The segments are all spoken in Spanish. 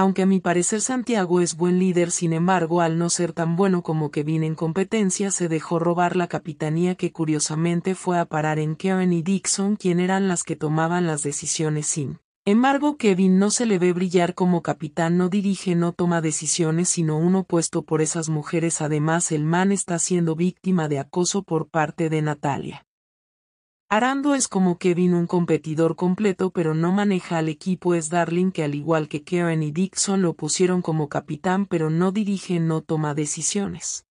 Aunque a mi parecer Santiago es buen líder, sin embargo, al no ser tan bueno como Kevin en competencia, se dejó robar la capitanía que curiosamente fue a parar en Karen y Dixon, quien eran las que tomaban las decisiones sin. Embargo, Kevin no se le ve brillar como capitán, no dirige, no toma decisiones, sino uno puesto por esas mujeres. Además, el man está siendo víctima de acoso por parte de Natalia. Arando es como Kevin un competidor completo pero no maneja al equipo es Darling que al igual que Karen y Dixon lo pusieron como capitán pero no dirige no toma decisiones.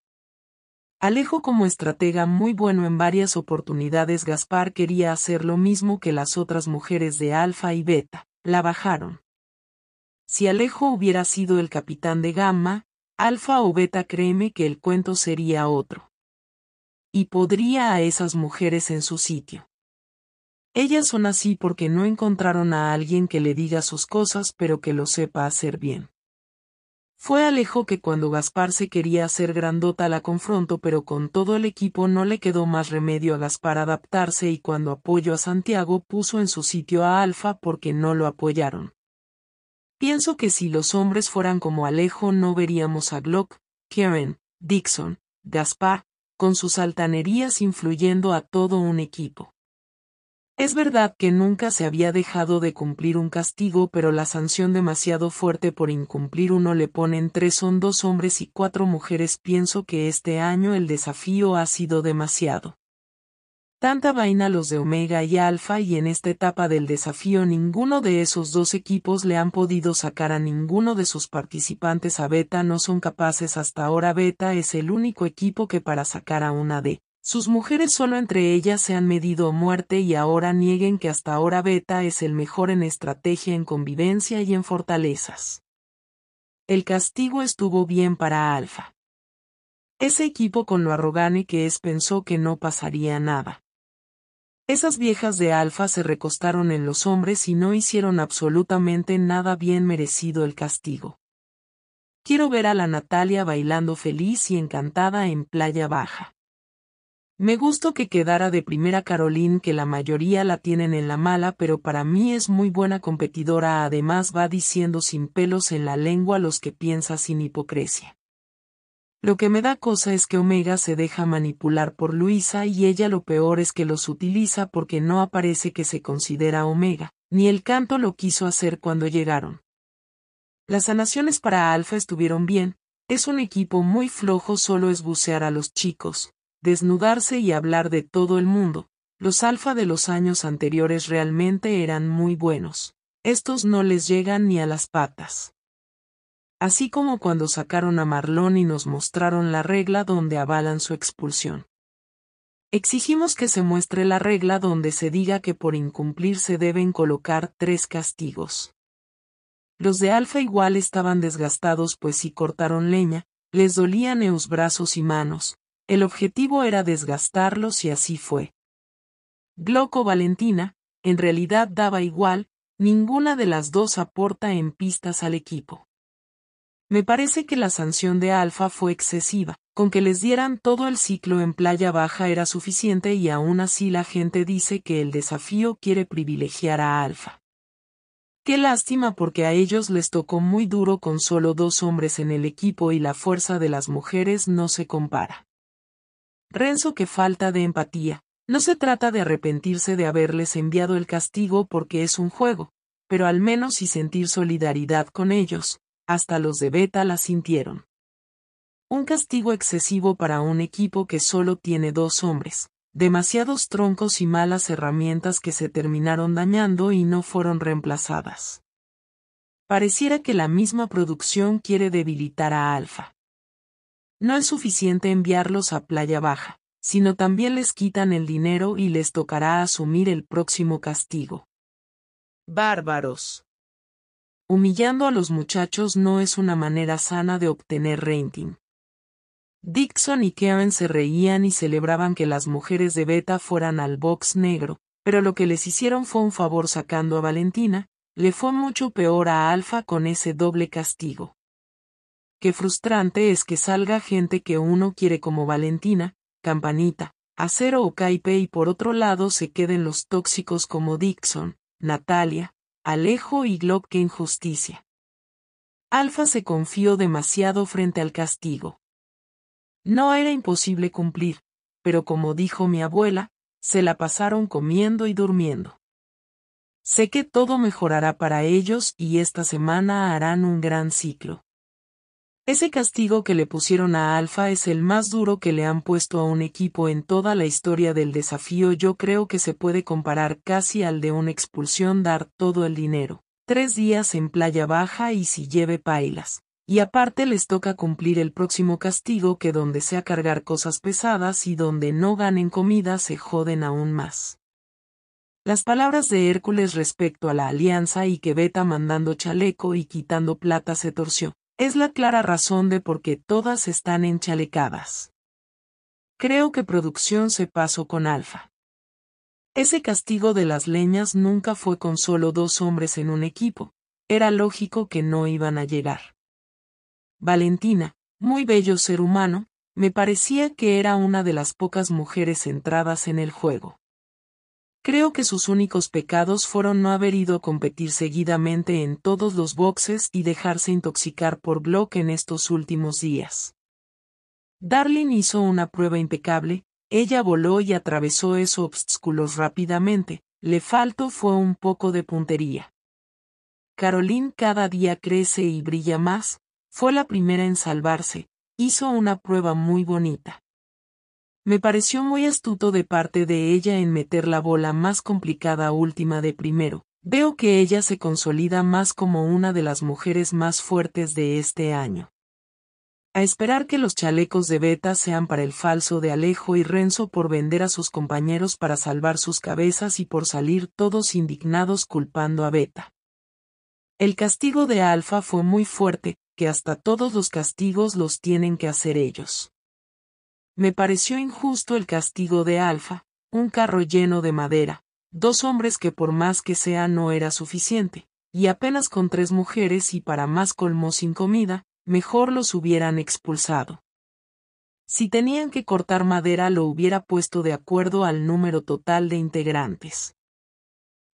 Alejo como estratega muy bueno en varias oportunidades Gaspar quería hacer lo mismo que las otras mujeres de Alfa y Beta, la bajaron. Si Alejo hubiera sido el capitán de Gamma, Alfa o Beta créeme que el cuento sería otro y podría a esas mujeres en su sitio. Ellas son así porque no encontraron a alguien que le diga sus cosas pero que lo sepa hacer bien. Fue Alejo que cuando Gaspar se quería hacer grandota la confrontó pero con todo el equipo no le quedó más remedio a Gaspar adaptarse y cuando apoyó a Santiago puso en su sitio a Alfa porque no lo apoyaron. Pienso que si los hombres fueran como Alejo no veríamos a Glock, Karen, Dixon, Gaspar, con sus altanerías influyendo a todo un equipo. Es verdad que nunca se había dejado de cumplir un castigo, pero la sanción demasiado fuerte por incumplir uno le ponen tres son dos hombres y cuatro mujeres. Pienso que este año el desafío ha sido demasiado. Tanta vaina los de Omega y Alfa y en esta etapa del desafío ninguno de esos dos equipos le han podido sacar a ninguno de sus participantes a Beta no son capaces hasta ahora Beta es el único equipo que para sacar a una de sus mujeres solo entre ellas se han medido muerte y ahora nieguen que hasta ahora Beta es el mejor en estrategia en convivencia y en fortalezas. El castigo estuvo bien para Alfa. Ese equipo con lo arrogante que es pensó que no pasaría nada. Esas viejas de Alfa se recostaron en los hombres y no hicieron absolutamente nada bien merecido el castigo. Quiero ver a la Natalia bailando feliz y encantada en Playa Baja. Me gustó que quedara de primera Caroline que la mayoría la tienen en la mala pero para mí es muy buena competidora además va diciendo sin pelos en la lengua los que piensa sin hipocresía. Lo que me da cosa es que Omega se deja manipular por Luisa y ella lo peor es que los utiliza porque no aparece que se considera Omega, ni el canto lo quiso hacer cuando llegaron. Las sanaciones para Alfa estuvieron bien, es un equipo muy flojo solo es bucear a los chicos, desnudarse y hablar de todo el mundo, los alfa de los años anteriores realmente eran muy buenos. Estos no les llegan ni a las patas así como cuando sacaron a Marlón y nos mostraron la regla donde avalan su expulsión. Exigimos que se muestre la regla donde se diga que por incumplir se deben colocar tres castigos. Los de Alfa igual estaban desgastados pues si cortaron leña, les dolían eus brazos y manos, el objetivo era desgastarlos y así fue. Gloco Valentina, en realidad daba igual, ninguna de las dos aporta en pistas al equipo. Me parece que la sanción de Alfa fue excesiva, con que les dieran todo el ciclo en playa baja era suficiente y aún así la gente dice que el desafío quiere privilegiar a Alfa. Qué lástima porque a ellos les tocó muy duro con solo dos hombres en el equipo y la fuerza de las mujeres no se compara. Renzo que falta de empatía. No se trata de arrepentirse de haberles enviado el castigo porque es un juego, pero al menos y sentir solidaridad con ellos, hasta los de Beta la sintieron. Un castigo excesivo para un equipo que solo tiene dos hombres, demasiados troncos y malas herramientas que se terminaron dañando y no fueron reemplazadas. Pareciera que la misma producción quiere debilitar a Alfa. No es suficiente enviarlos a Playa Baja, sino también les quitan el dinero y les tocará asumir el próximo castigo. Bárbaros. Humillando a los muchachos no es una manera sana de obtener rating. Dixon y Karen se reían y celebraban que las mujeres de Beta fueran al box negro, pero lo que les hicieron fue un favor sacando a Valentina, le fue mucho peor a Alfa con ese doble castigo. Qué frustrante es que salga gente que uno quiere como Valentina, Campanita, Acero o Caipe y por otro lado se queden los tóxicos como Dixon, Natalia, Alejo y Glock en justicia. Alfa se confió demasiado frente al castigo. No era imposible cumplir, pero como dijo mi abuela, se la pasaron comiendo y durmiendo. Sé que todo mejorará para ellos y esta semana harán un gran ciclo. Ese castigo que le pusieron a Alfa es el más duro que le han puesto a un equipo en toda la historia del desafío. Yo creo que se puede comparar casi al de una expulsión dar todo el dinero. Tres días en playa baja y si lleve pailas. Y aparte les toca cumplir el próximo castigo que donde sea cargar cosas pesadas y donde no ganen comida se joden aún más. Las palabras de Hércules respecto a la alianza y que Beta mandando chaleco y quitando plata se torció. Es la clara razón de por qué todas están enchalecadas. Creo que producción se pasó con Alfa. Ese castigo de las leñas nunca fue con solo dos hombres en un equipo. Era lógico que no iban a llegar. Valentina, muy bello ser humano, me parecía que era una de las pocas mujeres entradas en el juego. Creo que sus únicos pecados fueron no haber ido a competir seguidamente en todos los boxes y dejarse intoxicar por Glock en estos últimos días. Darling hizo una prueba impecable, ella voló y atravesó esos obstáculos rápidamente, le faltó fue un poco de puntería. Caroline cada día crece y brilla más, fue la primera en salvarse, hizo una prueba muy bonita. Me pareció muy astuto de parte de ella en meter la bola más complicada última de primero. Veo que ella se consolida más como una de las mujeres más fuertes de este año. A esperar que los chalecos de Beta sean para el falso de Alejo y Renzo por vender a sus compañeros para salvar sus cabezas y por salir todos indignados culpando a Beta. El castigo de Alfa fue muy fuerte, que hasta todos los castigos los tienen que hacer ellos. Me pareció injusto el castigo de Alfa, un carro lleno de madera, dos hombres que por más que sea no era suficiente, y apenas con tres mujeres y para más colmo sin comida, mejor los hubieran expulsado. Si tenían que cortar madera lo hubiera puesto de acuerdo al número total de integrantes.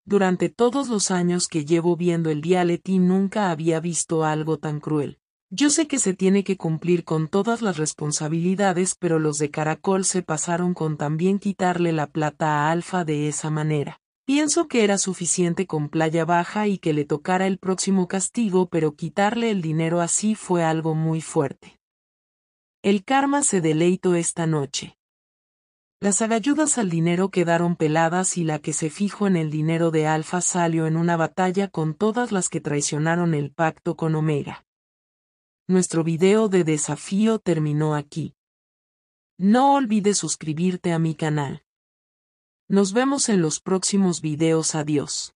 Durante todos los años que llevo viendo el dialeti nunca había visto algo tan cruel. Yo sé que se tiene que cumplir con todas las responsabilidades, pero los de Caracol se pasaron con también quitarle la plata a Alfa de esa manera. Pienso que era suficiente con Playa Baja y que le tocara el próximo castigo, pero quitarle el dinero así fue algo muy fuerte. El karma se deleitó esta noche. Las agalludas al dinero quedaron peladas y la que se fijó en el dinero de Alfa salió en una batalla con todas las que traicionaron el pacto con Omega. Nuestro video de desafío terminó aquí. No olvides suscribirte a mi canal. Nos vemos en los próximos videos. Adiós.